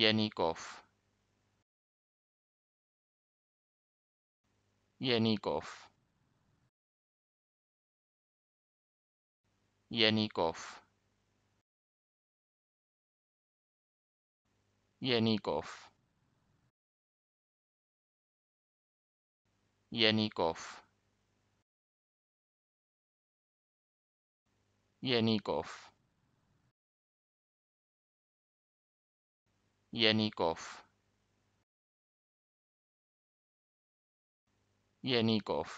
Yenikov Yenikov Yenikov Yenikov Yenikov Yenikov Yenikov Yenikov